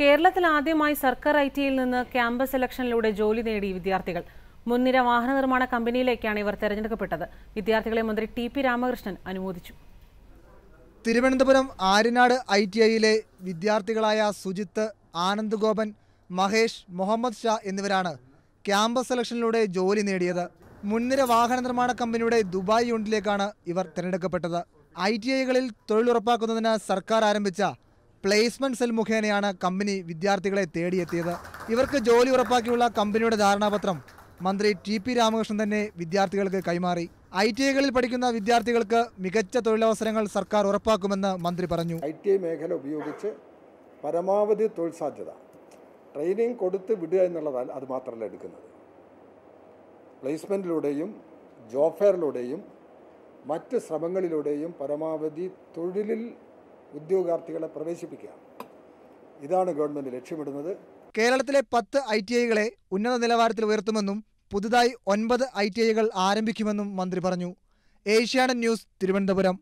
കേരളത്തിൽ ആദ്യമായി സർക്കാർ ഐ ടിയിൽ നിന്ന് ക്യാമ്പസ് സെലക്ഷനിലൂടെ ജോലി നേടി വിദ്യാർത്ഥികൾ മുൻനിര വാഹന നിർമ്മാണ കമ്പനിയിലേക്കാണ് ഇവർ തെരഞ്ഞെടുക്കപ്പെട്ടത് വിദ്യാർത്ഥികളെ മന്ത്രി ടി പി രാമകൃഷ്ണൻ അനുമോദിച്ചു തിരുവനന്തപുരം ആര്യനാട് ഐ ടി ഐയിലെ വിദ്യാർത്ഥികളായ സുജിത്ത് ആനന്ദ് ഗോപൻ മഹേഷ് മുഹമ്മദ് ഷാ എന്നിവരാണ് ക്യാമ്പസ് സെലക്ഷനിലൂടെ ജോലി നേടിയത് മുൻനിര വാഹന നിർമ്മാണ കമ്പനിയുടെ ദുബായ് യൂണിറ്റിലേക്കാണ് ഇവർ തിരഞ്ഞെടുക്കപ്പെട്ടത് ഐ ടി ഐകളിൽ തൊഴിലുറപ്പാക്കുന്നതിന് സർക്കാർ ആരംഭിച്ച പ്ലേസ്മെന്റ് സെൽ മുഖേനയാണ് കമ്പനി വിദ്യാർത്ഥികളെ തേടിയെത്തിയത് ഇവർക്ക് ജോലി ഉറപ്പാക്കിയുള്ള കമ്പനിയുടെ ധാരണാപത്രം മന്ത്രി ടി പി രാമകൃഷ്ണൻ തന്നെ വിദ്യാർത്ഥികൾക്ക് കൈമാറി ഐ ടി ഐകളിൽ പഠിക്കുന്ന വിദ്യാർത്ഥികൾക്ക് മികച്ച തൊഴിലവസരങ്ങൾ സർക്കാർ ഉറപ്പാക്കുമെന്ന് മന്ത്രി പറഞ്ഞു ഐ ടി ഐ മേഖല ഉപയോഗിച്ച് പരമാവധി തൊഴിൽ സാധ്യത ട്രെയിനിങ് കൊടുത്ത് വിടുക എന്നുള്ളതാണ് അത് മാത്രമല്ല എടുക്കുന്നത് പ്ലേസ്മെൻറ്റിലൂടെയും ജോബ് ഫെയറിലൂടെയും മറ്റ് ശ്രമങ്ങളിലൂടെയും പരമാവധി തൊഴിലിൽ ഉദ്യോഗാർത്ഥികളെ പ്രവേശിപ്പിക്കുക ഇതാണ് ഗവൺമെന്റ് ലക്ഷ്യമിടുന്നത് കേരളത്തിലെ പത്ത് ഐ ടി ഐകളെ ഉന്നത നിലവാരത്തിൽ ഉയർത്തുമെന്നും പുതുതായി ഒൻപത് ഐ ടി ഐകൾ ആരംഭിക്കുമെന്നും മന്ത്രി പറഞ്ഞു ഏഷ്യാനെറ്റ് ന്യൂസ് തിരുവനന്തപുരം